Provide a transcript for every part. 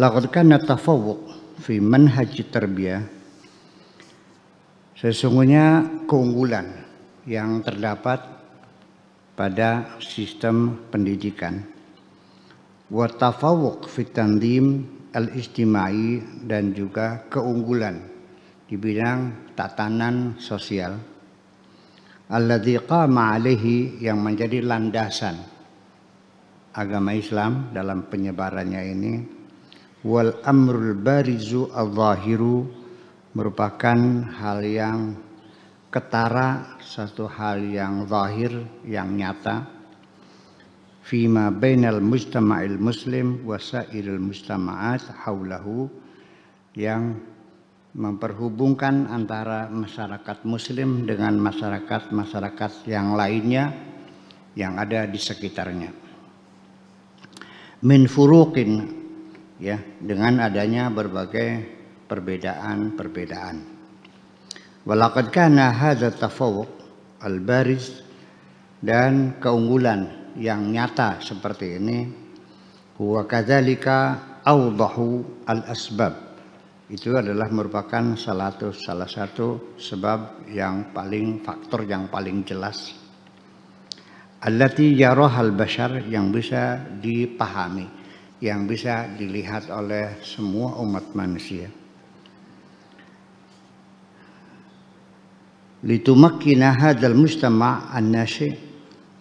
Lakukan kana tafawuq fi manhaj tarbiyah. Sesungguhnya keunggulan yang terdapat pada sistem pendidikan wa tafawuq fi tandim al-ijtimai dan juga keunggulan di bidang tatanan sosial alladzi qama alaihi yang menjadi landasan agama Islam dalam penyebarannya ini wal amrul barizu al-zahiru merupakan hal yang ketara satu hal yang zahir yang nyata fima bainal mujtama'il muslim wasairil mujtama'at haulahu yang memperhubungkan antara masyarakat muslim dengan masyarakat-masyarakat yang lainnya yang ada di sekitarnya min furuqin ya dengan adanya berbagai perbedaan-perbedaan. Walakad kana hadza tafawuq al-bariz dan keunggulan yang nyata seperti ini huwa kadzalika awdahu al-asbab. Itu adalah merupakan salah satu salah satu sebab yang paling faktor yang paling jelas allati yarahal bashar yang bisa dipahami yang bisa dilihat oleh semua umat manusia. Litumakkina hadal mustama an-nasi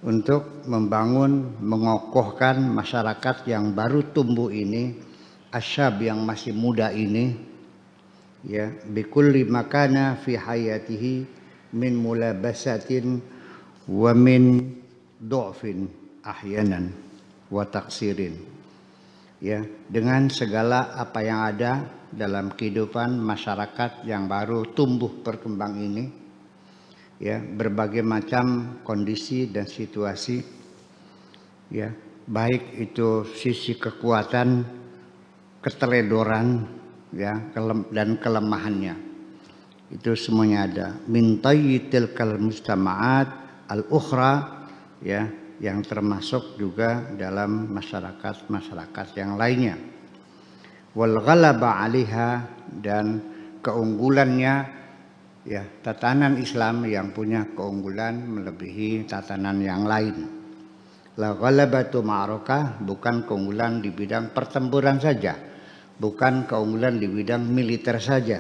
untuk membangun, mengokohkan masyarakat yang baru tumbuh ini, asyab yang masih muda ini, ya bikulli makana fi hayatihi min mulabasatin wa min du'fin ahyanan wa taksirin ya dengan segala apa yang ada dalam kehidupan masyarakat yang baru tumbuh berkembang ini ya berbagai macam kondisi dan situasi ya baik itu sisi kekuatan keteledoran ya dan kelemahannya itu semuanya ada mintayitil kal mustamaat al ukhra ya yang termasuk juga dalam masyarakat-masyarakat yang lainnya. Wal ghalaba 'alaiha dan keunggulannya ya tatanan Islam yang punya keunggulan melebihi tatanan yang lain. La ghalabatu ma'rakah bukan keunggulan di bidang pertempuran saja, bukan keunggulan di bidang militer saja.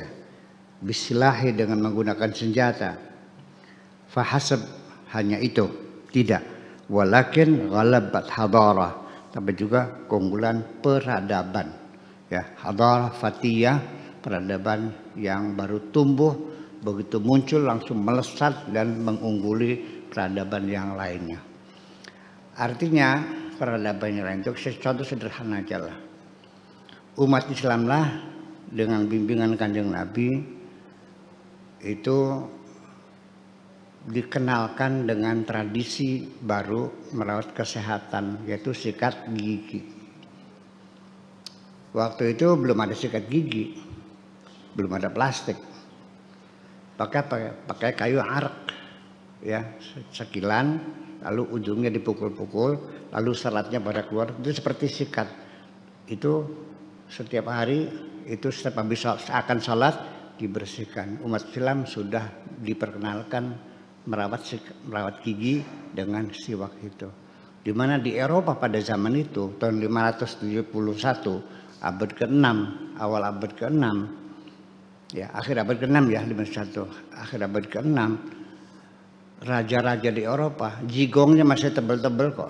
Bisilahi dengan menggunakan senjata. Fahasab hanya itu, tidak walakin ghalabat hadarah tapi juga keunggulan peradaban ya hadarah fatiyah peradaban yang baru tumbuh begitu muncul langsung melesat dan mengungguli peradaban yang lainnya artinya peradaban yang lain itu contoh sederhana aja lah umat Islamlah dengan bimbingan kanjeng Nabi itu dikenalkan dengan tradisi baru merawat kesehatan yaitu sikat gigi. Waktu itu belum ada sikat gigi, belum ada plastik. Pakai pakai, kayu arak ya sekilan lalu ujungnya dipukul-pukul lalu seratnya pada keluar itu seperti sikat itu setiap hari itu setiap habis akan salat dibersihkan umat Islam sudah diperkenalkan merawat merawat gigi dengan siwak itu. Di mana di Eropa pada zaman itu tahun 571 abad ke-6, awal abad ke-6 ya akhir abad ke-6 ya 51 akhir abad ke-6 raja-raja di Eropa jigongnya masih tebel-tebel kok.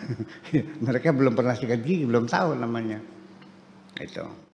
Mereka belum pernah sikat gigi, belum tahu namanya. Itu.